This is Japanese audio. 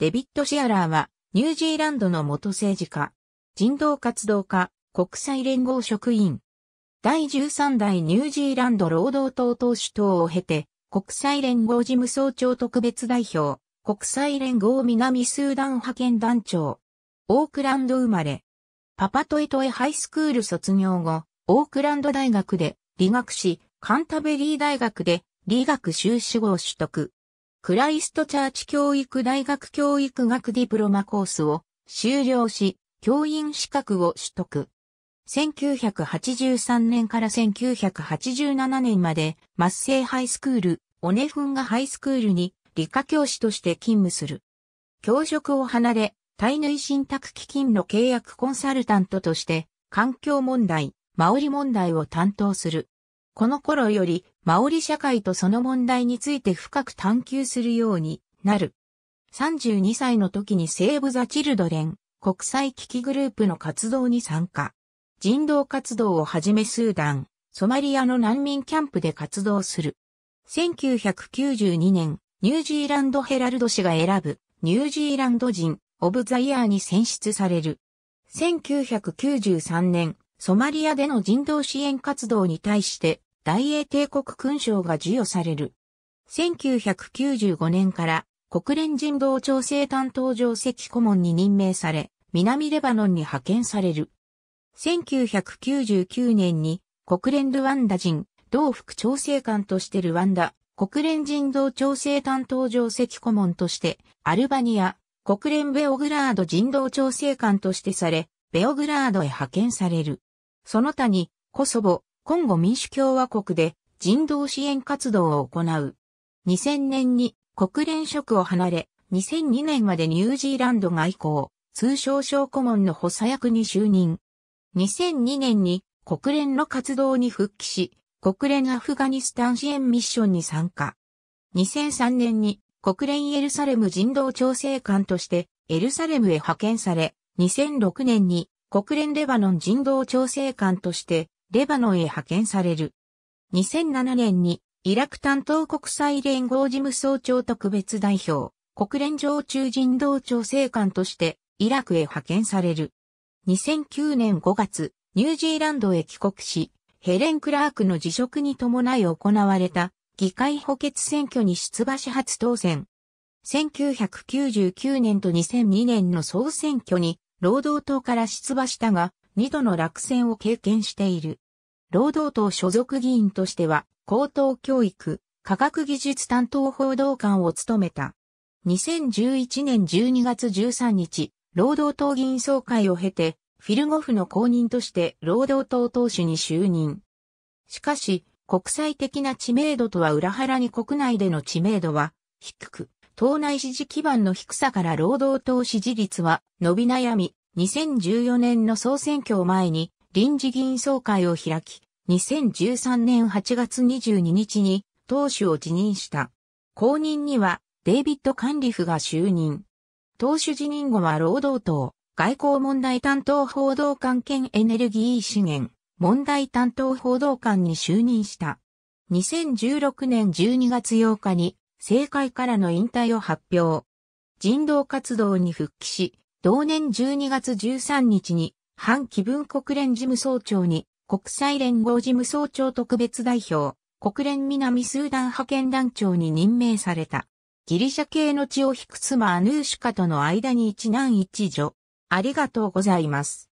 デビッド・シアラーは、ニュージーランドの元政治家、人道活動家、国際連合職員。第13代ニュージーランド労働党党首党を経て、国際連合事務総長特別代表、国際連合南スーダン派遣団長。オークランド生まれ。パパトイトエハイスクール卒業後、オークランド大学で理学士、カンタベリー大学で理学修士号取得。クライストチャーチ教育大学教育学ディプロマコースを修了し、教員資格を取得。1983年から1987年まで、マッセイハイスクール、オネフンガハイスクールに理科教師として勤務する。教職を離れ、体内信託基金の契約コンサルタントとして、環境問題、マオリ問題を担当する。この頃より、マオリ社会とその問題について深く探求するようになる。32歳の時にセーブ・ザ・チルドレン国際危機グループの活動に参加。人道活動をはじめスーダン、ソマリアの難民キャンプで活動する。1992年、ニュージーランドヘラルド氏が選ぶ、ニュージーランド人、オブザイヤーに選出される。1993年、ソマリアでの人道支援活動に対して、大英帝国勲章が授与される。1995年から国連人道調整担当上席顧問に任命され、南レバノンに派遣される。1999年に国連ルワンダ人同副調整官としてルワンダ国連人道調整担当上席顧問としてアルバニア国連ベオグラード人道調整官としてされ、ベオグラードへ派遣される。その他にコソボ、コンゴ民主共和国で人道支援活動を行う。2000年に国連職を離れ、2002年までニュージーランド外交、通商省顧問の補佐役に就任。2002年に国連の活動に復帰し、国連アフガニスタン支援ミッションに参加。2003年に国連エルサレム人道調整官としてエルサレムへ派遣され、2006年に国連レバノン人道調整官としてレバノンへ派遣される。2007年にイラク担当国際連合事務総長特別代表、国連常駐人道調整官としてイラクへ派遣される。2009年5月、ニュージーランドへ帰国し、ヘレン・クラークの辞職に伴い行われた議会補欠選挙に出馬し初当選。1999年と2002年の総選挙に労働党から出馬したが、2度の落選を経験している。労働党所属議員としては、高等教育、科学技術担当報道官を務めた。2011年12月13日、労働党議員総会を経て、フィルゴフの公認として労働党党首に就任。しかし、国際的な知名度とは裏腹に国内での知名度は低く、党内支持基盤の低さから労働党支持率は伸び悩み、2014年の総選挙を前に臨時議員総会を開き、2013年8月22日に党首を辞任した。後任にはデイビッド・カンリフが就任。党首辞任後は労働党、外交問題担当報道官兼エネルギー資源、問題担当報道官に就任した。2016年12月8日に政界からの引退を発表。人道活動に復帰し、同年12月13日に、反気分国連事務総長に、国際連合事務総長特別代表、国連南スーダン派遣団長に任命された。ギリシャ系の血を引く妻アヌーシュカとの間に一男一女。ありがとうございます。